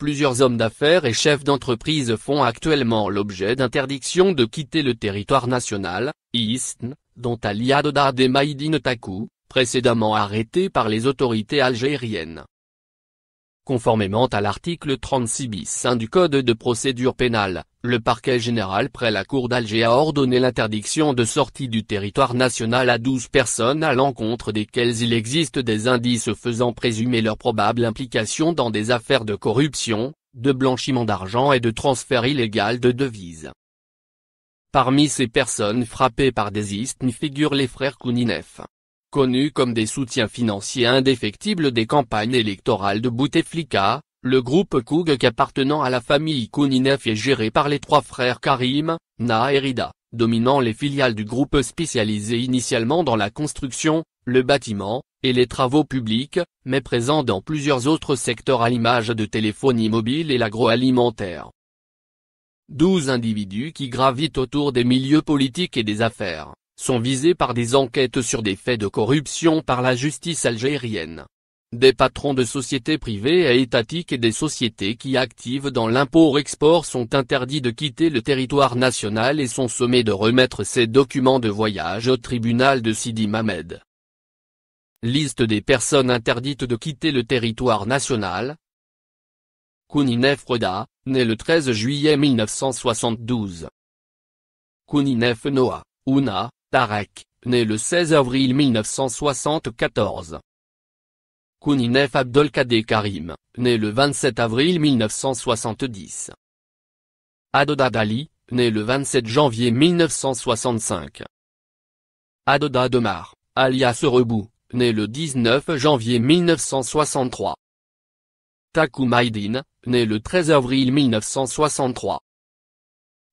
Plusieurs hommes d'affaires et chefs d'entreprise font actuellement l'objet d'interdictions de quitter le territoire national, ISN, dont Ali Haddad et Takou, précédemment arrêté par les autorités algériennes. Conformément à l'article 36 bis 1 du Code de procédure pénale, le parquet général près la cour d'Alger a ordonné l'interdiction de sortie du territoire national à 12 personnes à l'encontre desquelles il existe des indices faisant présumer leur probable implication dans des affaires de corruption, de blanchiment d'argent et de transfert illégal de devises. Parmi ces personnes frappées par des isthmes figurent les frères Kouninef. Connus comme des soutiens financiers indéfectibles des campagnes électorales de Bouteflika, le groupe Koug appartenant à la famille Kouninef est géré par les trois frères Karim, Na et Rida, dominant les filiales du groupe spécialisé initialement dans la construction, le bâtiment, et les travaux publics, mais présent dans plusieurs autres secteurs à l'image de téléphonie mobile et l'agroalimentaire. 12 individus qui gravitent autour des milieux politiques et des affaires, sont visés par des enquêtes sur des faits de corruption par la justice algérienne. Des patrons de sociétés privées et étatiques et des sociétés qui activent dans l'import-export sont interdits de quitter le territoire national et sont sommés de remettre ces documents de voyage au tribunal de Sidi Mamed. Liste des personnes interdites de quitter le territoire national Kouninef Reda, né le 13 juillet 1972. Kouninef Noah, Ouna, Tarek, né le 16 avril 1974. Kouninef Abdelkadeh Karim, né le 27 avril 1970. Adoda Dali, né le 27 janvier 1965. Adoda Demar, alias Rebou, né le 19 janvier 1963. Takou Maïdin, né le 13 avril 1963.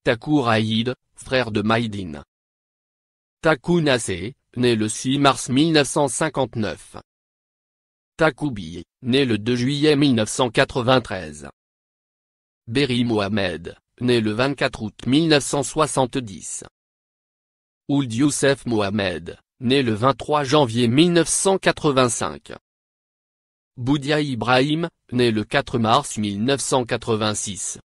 Takou Raïd, frère de Maïdine, Takunase, né le 6 mars 1959. Takoubi, né le 2 juillet 1993. Berry Mohamed, né le 24 août 1970. Ould Youssef Mohamed, né le 23 janvier 1985. Boudia Ibrahim, né le 4 mars 1986.